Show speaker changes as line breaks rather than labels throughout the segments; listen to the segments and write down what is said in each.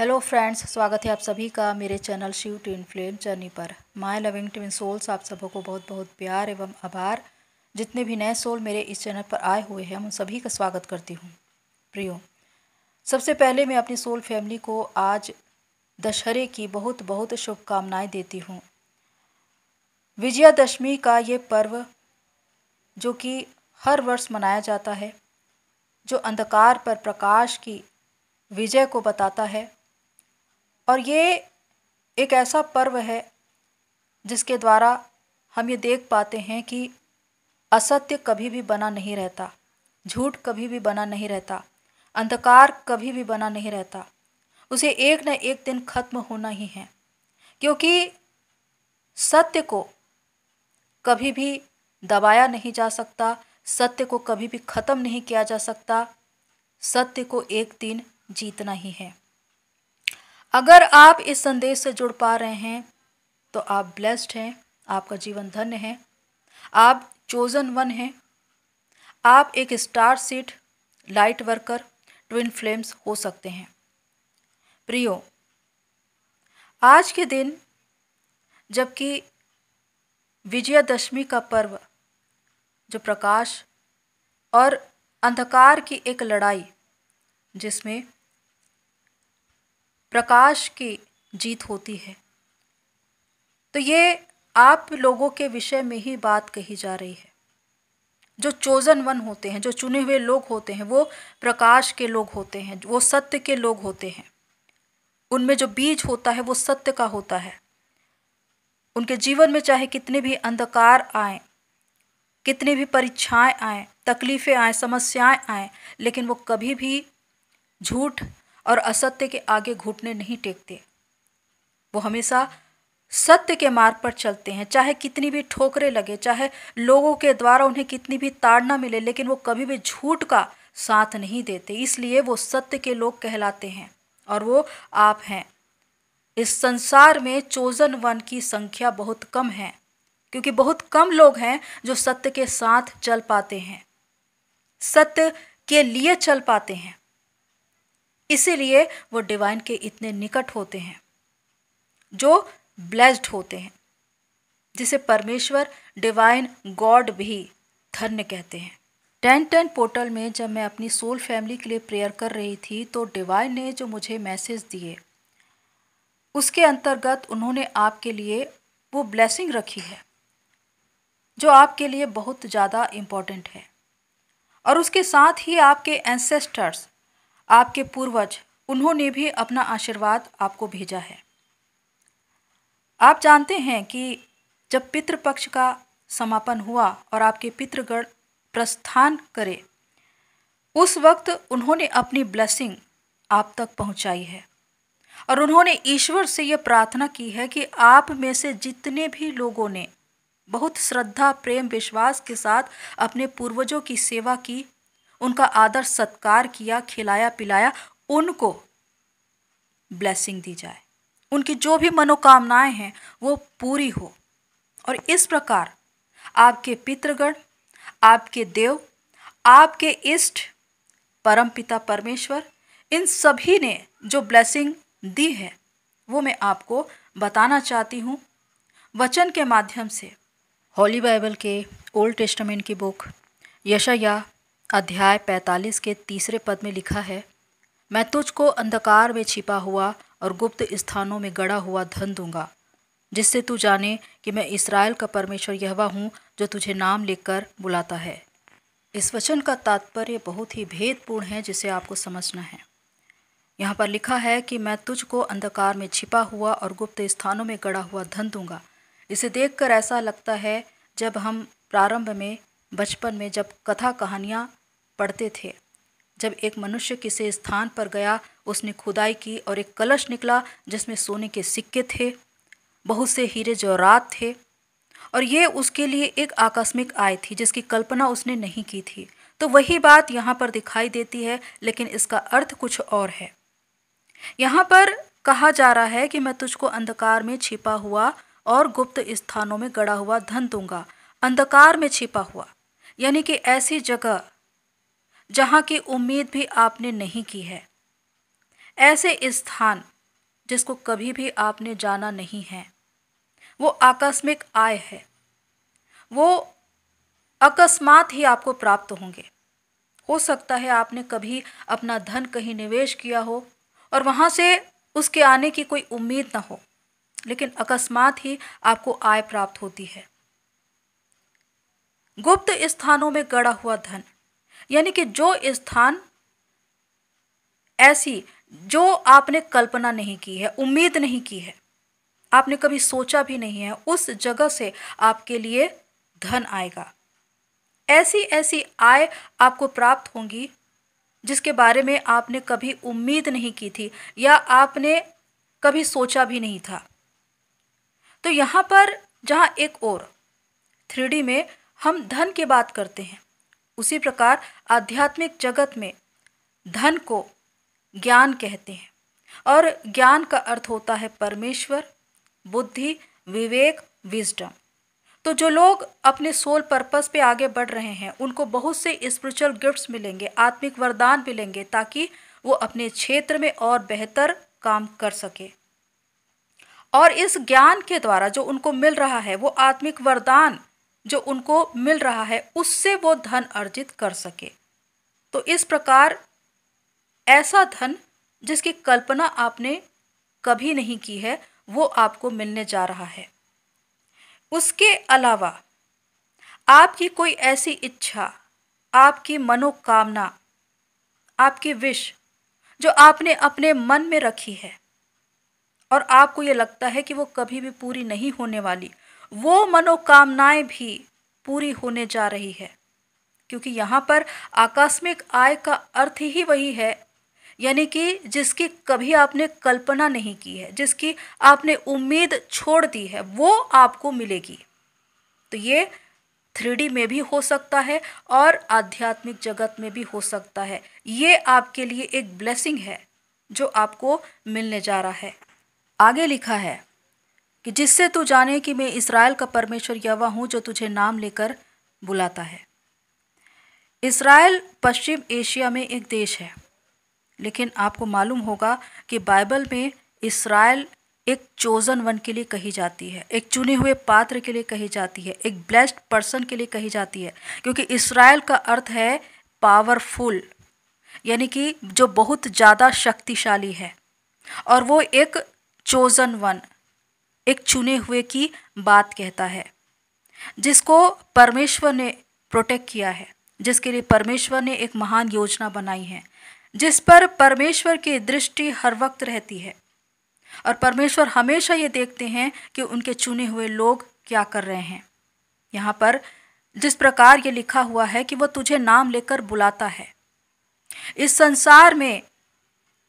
hello friends स्वागत है आप सभी का मेरे channel Shiv in flame journey पर माय लविंग ट्विन सोल्स आप सबों को बहुत बहुत प्यार एवं आभार जितने भी नए सोल मेरे इस चैनल पर आए हुए हैं उन सभी का स्वागत करती हूँ प्रियो सबसे पहले मैं अपनी सोल फैमिली को आज दशहरे की बहुत बहुत शुभकामनाएँ देती हूँ विजयादशमी का ये पर्व जो कि हर वर्ष मनाया जाता है जो अंधकार पर प्रकाश की विजय को बताता है और ये एक ऐसा पर्व है जिसके द्वारा हम ये देख पाते हैं कि असत्य कभी भी बना नहीं रहता झूठ कभी भी बना नहीं रहता अंधकार कभी भी बना नहीं रहता उसे एक न एक दिन खत्म होना ही है क्योंकि सत्य को कभी भी दबाया नहीं जा सकता सत्य को कभी भी ख़त्म नहीं किया जा सकता सत्य को एक दिन जीतना ही है अगर आप इस संदेश से जुड़ पा रहे हैं तो आप ब्लेस्ड हैं आपका जीवन धन्य है आप चोजन वन हैं आप एक star seed light worker twin flames हो सकते हैं प्रियो आज के दिन जबकि विजयादशमी का पर्व जो प्रकाश और अंधकार की एक लड़ाई जिसमें प्रकाश की जीत होती है तो ये आप लोगों के विषय में ही बात कही जा रही है जो चोजन वन होते हैं जो चुने हुए लोग होते हैं वो प्रकाश के लोग होते हैं वो सत्य के लोग होते हैं उनमें जो बीज होता है वो सत्य का होता है उनके जीवन में चाहे कितने भी अंधकार आए कितनी भी परीक्षाएं आए तकलीफ़ें आए समस्याएं आए लेकिन वो कभी भी झूठ और असत्य के आगे घुटने नहीं टेकते वो हमेशा सत्य के मार्ग पर चलते हैं चाहे कितनी भी ठोकरे लगे चाहे लोगों के द्वारा उन्हें कितनी भी ताड़ना मिले लेकिन वो कभी भी झूठ का साथ नहीं देते इसलिए वो सत्य के लोग कहलाते हैं और वो आप हैं इस संसार में चोजन वन की संख्या बहुत कम है क्योंकि बहुत कम लोग हैं जो सत्य के साथ चल पाते हैं सत्य के लिए चल पाते हैं इसीलिए वो डिवाइन के इतने निकट होते हैं जो ब्लेस्ड होते हैं जिसे परमेश्वर डिवाइन गॉड भी धन्य कहते हैं टेन टेन पोर्टल में जब मैं अपनी सोल फैमिली के लिए प्रेयर कर रही थी तो डिवाइन ने जो मुझे मैसेज दिए उसके अंतर्गत उन्होंने आपके लिए वो ब्लेसिंग रखी है जो आपके लिए बहुत ज़्यादा इम्पॉर्टेंट है और उसके साथ ही आपके एंसेस्टर्स आपके पूर्वज उन्होंने भी अपना आशीर्वाद आपको भेजा है आप जानते हैं कि जब पितृपक्ष का समापन हुआ और आपके पितृगण प्रस्थान करे उस वक्त उन्होंने अपनी ब्लेसिंग आप तक पहुंचाई है और उन्होंने ईश्वर से यह प्रार्थना की है कि आप में से जितने भी लोगों ने बहुत श्रद्धा प्रेम विश्वास के साथ अपने पूर्वजों की सेवा की उनका आदर सत्कार किया खिलाया पिलाया उनको ब्लेसिंग दी जाए उनकी जो भी मनोकामनाएं हैं वो पूरी हो और इस प्रकार आपके पितृगण आपके देव आपके इष्ट परम पिता परमेश्वर इन सभी ने जो ब्लेसिंग दी है वो मैं आपको बताना चाहती हूँ वचन के माध्यम से होली बाइबल के ओल्ड टेस्टामेंट की बुक यशया अध्याय 45 के तीसरे पद में लिखा है मैं तुझको अंधकार में छिपा हुआ और गुप्त स्थानों में गड़ा हुआ धन दूंगा जिससे तू जाने कि मैं इसराइल का परमेश्वर यहवा हूँ जो तुझे नाम लेकर बुलाता है इस वचन का तात्पर्य बहुत ही भेदपूर्ण है जिसे आपको समझना है यहाँ पर लिखा है कि मैं तुझको अंधकार में छिपा हुआ और गुप्त स्थानों में गड़ा हुआ धन दूंगा इसे देखकर ऐसा लगता है जब हम प्रारंभ में बचपन में जब कथा कहानियाँ पढ़ते थे जब एक मनुष्य किसी स्थान पर गया उसने खुदाई की और एक कलश निकला जिसमें सोने के सिक्के थे बहुत से हीरे जौरात थे और ये उसके लिए एक आकस्मिक आय थी जिसकी कल्पना उसने नहीं की थी तो वही बात यहाँ पर दिखाई देती है लेकिन इसका अर्थ कुछ और है यहाँ पर कहा जा रहा है कि मैं तुझको अंधकार में छिपा हुआ और गुप्त स्थानों में गड़ा हुआ धन दूंगा अंधकार में छिपा हुआ यानी कि ऐसी जगह जहाँ की उम्मीद भी आपने नहीं की है ऐसे स्थान जिसको कभी भी आपने जाना नहीं है वो आकस्मिक आय है वो अकस्मात ही आपको प्राप्त होंगे हो सकता है आपने कभी अपना धन कहीं निवेश किया हो और वहाँ से उसके आने की कोई उम्मीद ना हो लेकिन अकस्मात ही आपको आय प्राप्त होती है गुप्त स्थानों में गड़ा हुआ धन यानी कि जो स्थान ऐसी जो आपने कल्पना नहीं की है उम्मीद नहीं की है आपने कभी सोचा भी नहीं है उस जगह से आपके लिए धन आएगा ऐसी ऐसी आय आपको प्राप्त होंगी जिसके बारे में आपने कभी उम्मीद नहीं की थी या आपने कभी सोचा भी नहीं था तो यहाँ पर जहाँ एक और थ्री में हम धन की बात करते हैं उसी प्रकार आध्यात्मिक जगत में धन को ज्ञान कहते हैं और ज्ञान का अर्थ होता है परमेश्वर बुद्धि विवेक विजडम तो जो लोग अपने सोल पर्पस पे आगे बढ़ रहे हैं उनको बहुत से स्पिरिचुअल गिफ्ट्स मिलेंगे आत्मिक वरदान मिलेंगे ताकि वो अपने क्षेत्र में और बेहतर काम कर सके और इस ज्ञान के द्वारा जो उनको मिल रहा है वो आत्मिक वरदान जो उनको मिल रहा है उससे वो धन अर्जित कर सके तो इस प्रकार ऐसा धन जिसकी कल्पना आपने कभी नहीं की है वो आपको मिलने जा रहा है उसके अलावा आपकी कोई ऐसी इच्छा आपकी मनोकामना आपकी विश जो आपने अपने मन में रखी है और आपको ये लगता है कि वो कभी भी पूरी नहीं होने वाली वो मनोकामनाएं भी पूरी होने जा रही है क्योंकि यहाँ पर आकस्मिक आय का अर्थ ही वही है यानी कि जिसकी कभी आपने कल्पना नहीं की है जिसकी आपने उम्मीद छोड़ दी है वो आपको मिलेगी तो ये थ्री में भी हो सकता है और आध्यात्मिक जगत में भी हो सकता है ये आपके लिए एक ब्लेसिंग है जो आपको मिलने जा रहा है आगे लिखा है कि जिससे तू जाने कि मैं इसराइल का परमेश्वर यवा हूँ जो तुझे नाम लेकर बुलाता है इसराइल पश्चिम एशिया में एक देश है लेकिन आपको मालूम होगा कि बाइबल में इसराइल एक चोजन वन के लिए कही जाती है एक चुने हुए पात्र के लिए कही जाती है एक ब्लेस्ड पर्सन के लिए कही जाती है क्योंकि इसराइल का अर्थ है पावरफुल यानी कि जो बहुत ज़्यादा शक्तिशाली है और वो एक चोजन वन एक चुने हुए की बात कहता है जिसको परमेश्वर ने प्रोटेक्ट किया है जिसके लिए परमेश्वर ने एक महान योजना बनाई है जिस पर परमेश्वर की दृष्टि हर वक्त रहती है और परमेश्वर हमेशा ये देखते हैं कि उनके चुने हुए लोग क्या कर रहे हैं यहाँ पर जिस प्रकार ये लिखा हुआ है कि वह तुझे नाम लेकर बुलाता है इस संसार में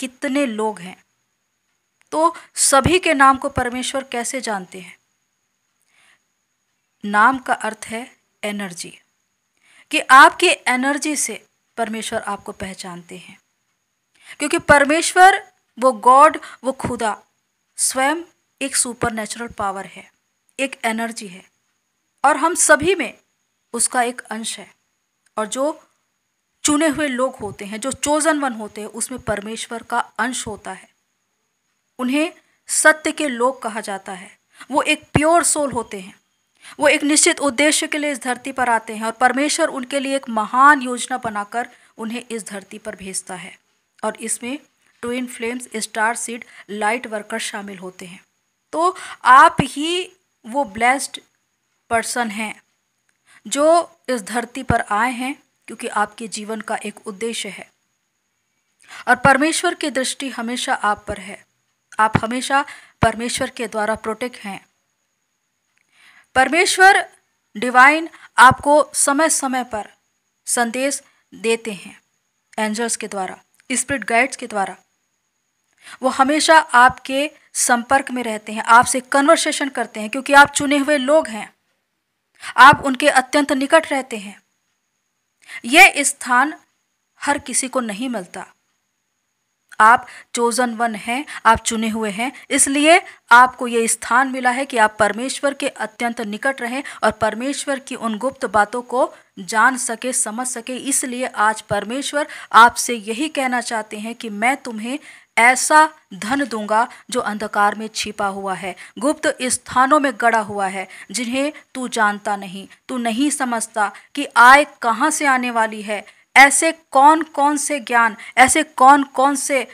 कितने लोग हैं तो सभी के नाम को परमेश्वर कैसे जानते हैं नाम का अर्थ है एनर्जी कि आपकी एनर्जी से परमेश्वर आपको पहचानते हैं क्योंकि परमेश्वर वो गॉड वो खुदा स्वयं एक सुपर पावर है एक एनर्जी है और हम सभी में उसका एक अंश है और जो चुने हुए लोग होते हैं जो चोजन वन होते हैं उसमें परमेश्वर का अंश होता है उन्हें सत्य के लोग कहा जाता है वो एक प्योर सोल होते हैं वो एक निश्चित उद्देश्य के लिए इस धरती पर आते हैं और परमेश्वर उनके लिए एक महान योजना बनाकर उन्हें इस धरती पर भेजता है और इसमें twin flames star seed light worker शामिल होते हैं तो आप ही वो ब्लेस्ड पर्सन हैं जो इस धरती पर आए हैं क्योंकि आपके जीवन का एक उद्देश्य है और परमेश्वर की दृष्टि हमेशा आप पर है आप हमेशा परमेश्वर के द्वारा प्रोटेक्ट हैं परमेश्वर डिवाइन आपको समय समय पर संदेश देते हैं एंजल्स के द्वारा स्प्रिट गाइड्स के द्वारा वो हमेशा आपके संपर्क में रहते हैं आपसे कन्वर्सेशन करते हैं क्योंकि आप चुने हुए लोग हैं आप उनके अत्यंत निकट रहते हैं यह स्थान हर किसी को नहीं मिलता आप चोजन वन हैं आप चुने हुए हैं इसलिए आपको ये स्थान मिला है कि आप परमेश्वर के अत्यंत निकट रहें और परमेश्वर की उन गुप्त बातों को जान सके समझ सके इसलिए आज परमेश्वर आपसे यही कहना चाहते हैं कि मैं तुम्हें ऐसा धन दूंगा जो अंधकार में छिपा हुआ है गुप्त स्थानों में गड़ा हुआ है जिन्हें तू जानता नहीं तू नहीं समझता कि आय कहाँ से आने वाली है ऐसे कौन कौन से ज्ञान ऐसे कौन कौन से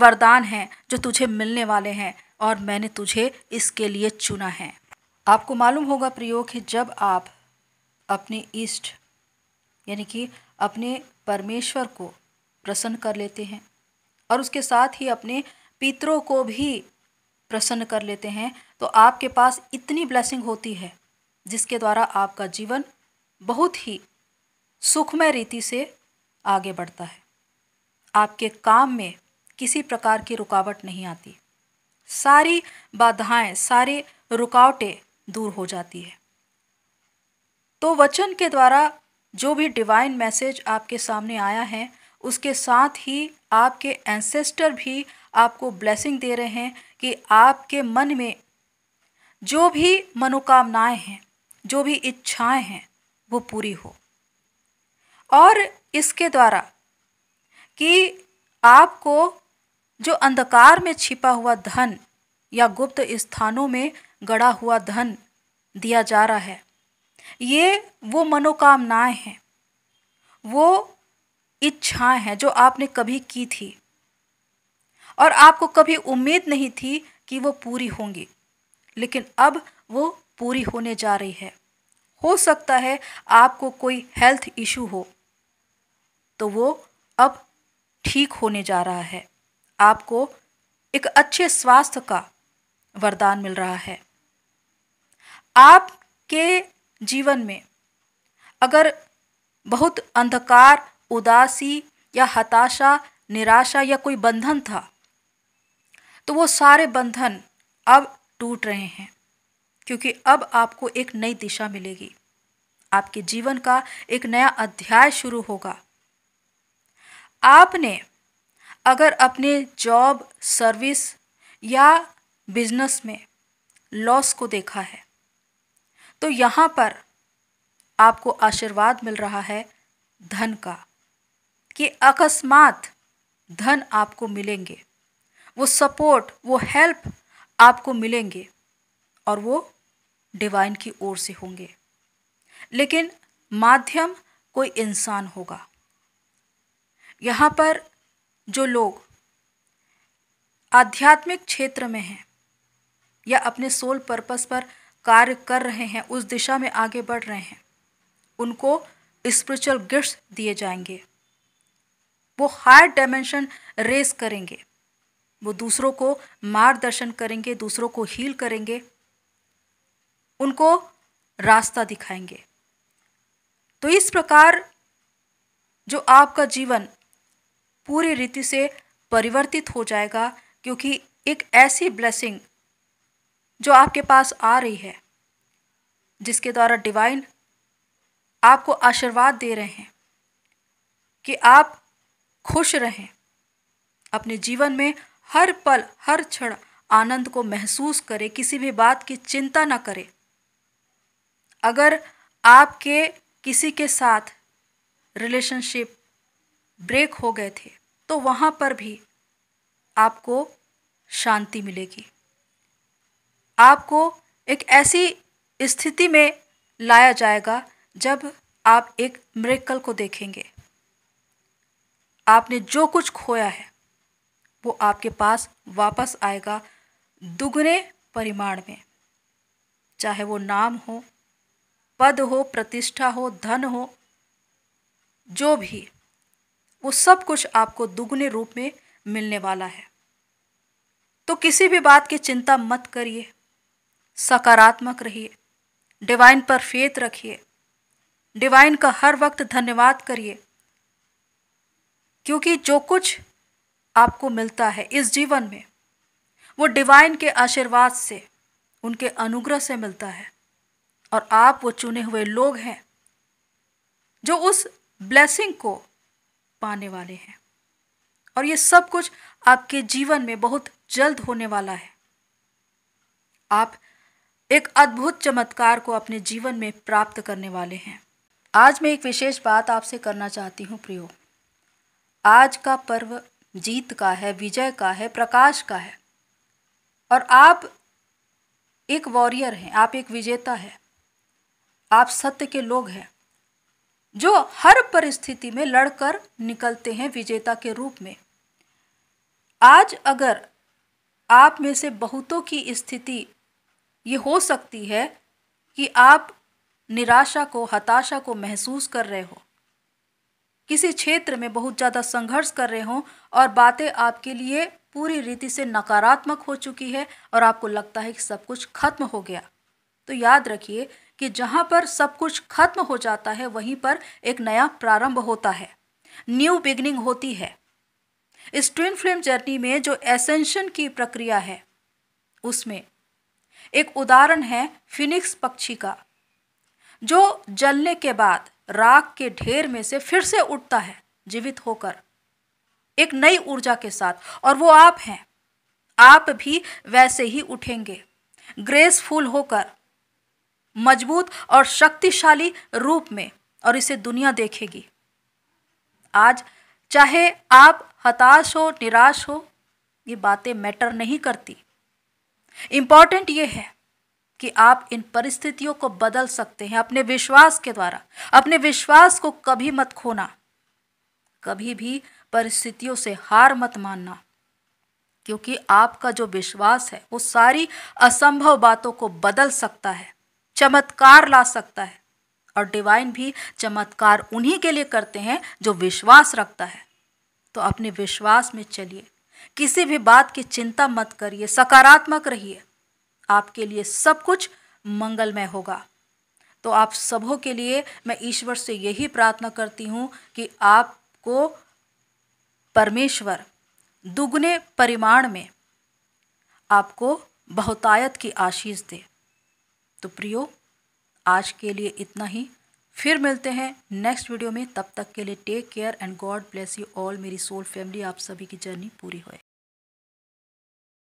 वरदान हैं जो तुझे मिलने वाले हैं और मैंने तुझे इसके लिए चुना है आपको मालूम होगा प्रियो कि जब आप अपने इष्ट यानी कि अपने परमेश्वर को प्रसन्न कर लेते हैं और उसके साथ ही अपने पितरों को भी प्रसन्न कर लेते हैं तो आपके पास इतनी ब्लेसिंग होती है जिसके द्वारा आपका जीवन बहुत ही सुखमय रीति से आगे बढ़ता है आपके काम में किसी प्रकार की रुकावट नहीं आती सारी बाधाएं सारी रुकावटें दूर हो जाती है तो वचन के द्वारा जो भी डिवाइन मैसेज आपके सामने आया है उसके साथ ही आपके एंसेस्टर भी आपको ब्लेसिंग दे रहे हैं कि आपके मन में जो भी मनोकामनाएं हैं जो भी इच्छाएं हैं वो पूरी हो और इसके द्वारा कि आपको जो अंधकार में छिपा हुआ धन या गुप्त स्थानों में गड़ा हुआ धन दिया जा रहा है ये वो मनोकामनाएं हैं वो इच्छाएं हैं जो आपने कभी की थी और आपको कभी उम्मीद नहीं थी कि वो पूरी होंगी लेकिन अब वो पूरी होने जा रही है हो सकता है आपको कोई हेल्थ इशू हो तो वो अब ठीक होने जा रहा है आपको एक अच्छे स्वास्थ्य का वरदान मिल रहा है आपके जीवन में अगर बहुत अंधकार उदासी या हताशा निराशा या कोई बंधन था तो वो सारे बंधन अब टूट रहे हैं क्योंकि अब आपको एक नई दिशा मिलेगी आपके जीवन का एक नया अध्याय शुरू होगा आपने अगर अपने जॉब सर्विस या बिजनेस में लॉस को देखा है तो यहाँ पर आपको आशीर्वाद मिल रहा है धन का कि अकस्मात धन आपको मिलेंगे वो सपोर्ट वो हेल्प आपको मिलेंगे और वो डिवाइन की ओर से होंगे लेकिन माध्यम कोई इंसान होगा यहाँ पर जो लोग आध्यात्मिक क्षेत्र में हैं या अपने सोल पर्पस पर कार्य कर रहे हैं उस दिशा में आगे बढ़ रहे हैं उनको स्पिरिचुअल गिफ्ट्स दिए जाएंगे वो हायर डायमेंशन रेस करेंगे वो दूसरों को मार्गदर्शन करेंगे दूसरों को हील करेंगे उनको रास्ता दिखाएंगे तो इस प्रकार जो आपका जीवन पूरी रीति से परिवर्तित हो जाएगा क्योंकि एक ऐसी ब्लेसिंग जो आपके पास आ रही है जिसके द्वारा डिवाइन आपको आशीर्वाद दे रहे हैं कि आप खुश रहें अपने जीवन में हर पल हर क्षण आनंद को महसूस करें किसी भी बात की चिंता ना करें अगर आपके किसी के साथ रिलेशनशिप ब्रेक हो गए थे तो वहाँ पर भी आपको शांति मिलेगी आपको एक ऐसी स्थिति में लाया जाएगा जब आप एक मृकल को देखेंगे आपने जो कुछ खोया है वो आपके पास वापस आएगा दुगने परिमाण में चाहे वो नाम हो पद हो प्रतिष्ठा हो धन हो जो भी वो सब कुछ आपको दुगने रूप में मिलने वाला है तो किसी भी बात की चिंता मत करिए सकारात्मक रहिए डिवाइन पर फेत रखिए डिवाइन का हर वक्त धन्यवाद करिए क्योंकि जो कुछ आपको मिलता है इस जीवन में वो डिवाइन के आशीर्वाद से उनके अनुग्रह से मिलता है और आप वो चुने हुए लोग हैं जो उस ब्लेसिंग को पाने वाले हैं और ये सब कुछ आपके जीवन में बहुत जल्द होने वाला है आप एक अद्भुत चमत्कार को अपने जीवन में प्राप्त करने वाले हैं आज मैं एक विशेष बात आपसे करना चाहती हूँ प्रियो आज का पर्व जीत का है विजय का है प्रकाश का है और आप एक वॉरियर हैं आप एक विजेता हैं आप सत्य के लोग हैं जो हर परिस्थिति में लड़कर निकलते हैं विजेता के रूप में आज अगर आप में से बहुतों की स्थिति ये हो सकती है कि आप निराशा को हताशा को महसूस कर रहे हो किसी क्षेत्र में बहुत ज़्यादा संघर्ष कर रहे हो और बातें आपके लिए पूरी रीति से नकारात्मक हो चुकी है और आपको लगता है कि सब कुछ खत्म हो गया तो याद रखिए कि जहाँ पर सब कुछ खत्म हो जाता है वहीं पर एक नया प्रारंभ होता है न्यू बिगनिंग होती है इस ट्विन फ्लेम जर्नी में जो एसेंशन की प्रक्रिया है उसमें एक उदाहरण है फिनिक्स पक्षी का जो जलने के बाद राख के ढेर में से फिर से उठता है जीवित होकर एक नई ऊर्जा के साथ और वो आप हैं आप भी वैसे ही उठेंगे ग्रेसफुल होकर मजबूत और शक्तिशाली रूप में और इसे दुनिया देखेगी आज चाहे आप हताश हो निराश हो ये बातें मैटर नहीं करती इंपॉर्टेंट ये है कि आप इन परिस्थितियों को बदल सकते हैं अपने विश्वास के द्वारा अपने विश्वास को कभी मत खोना कभी भी परिस्थितियों से हार मत मानना क्योंकि आपका जो विश्वास है वो सारी असंभव बातों को बदल सकता है चमत्कार ला सकता है और डिवाइन भी चमत्कार उन्हीं के लिए करते हैं जो विश्वास रखता है तो अपने विश्वास में चलिए किसी भी बात की चिंता मत करिए सकारात्मक रहिए आपके लिए सब कुछ मंगलमय होगा तो आप सबों के लिए मैं ईश्वर से यही प्रार्थना करती हूँ कि आपको परमेश्वर दुगने परिमाण में आपको बहुतायत की आशीष दे तो प्रियो आज के लिए इतना ही फिर मिलते हैं नेक्स्ट वीडियो में तब तक के लिए take care and God bless you all मेरी सोल फैमिली आप सभी की जर्नी पूरी होए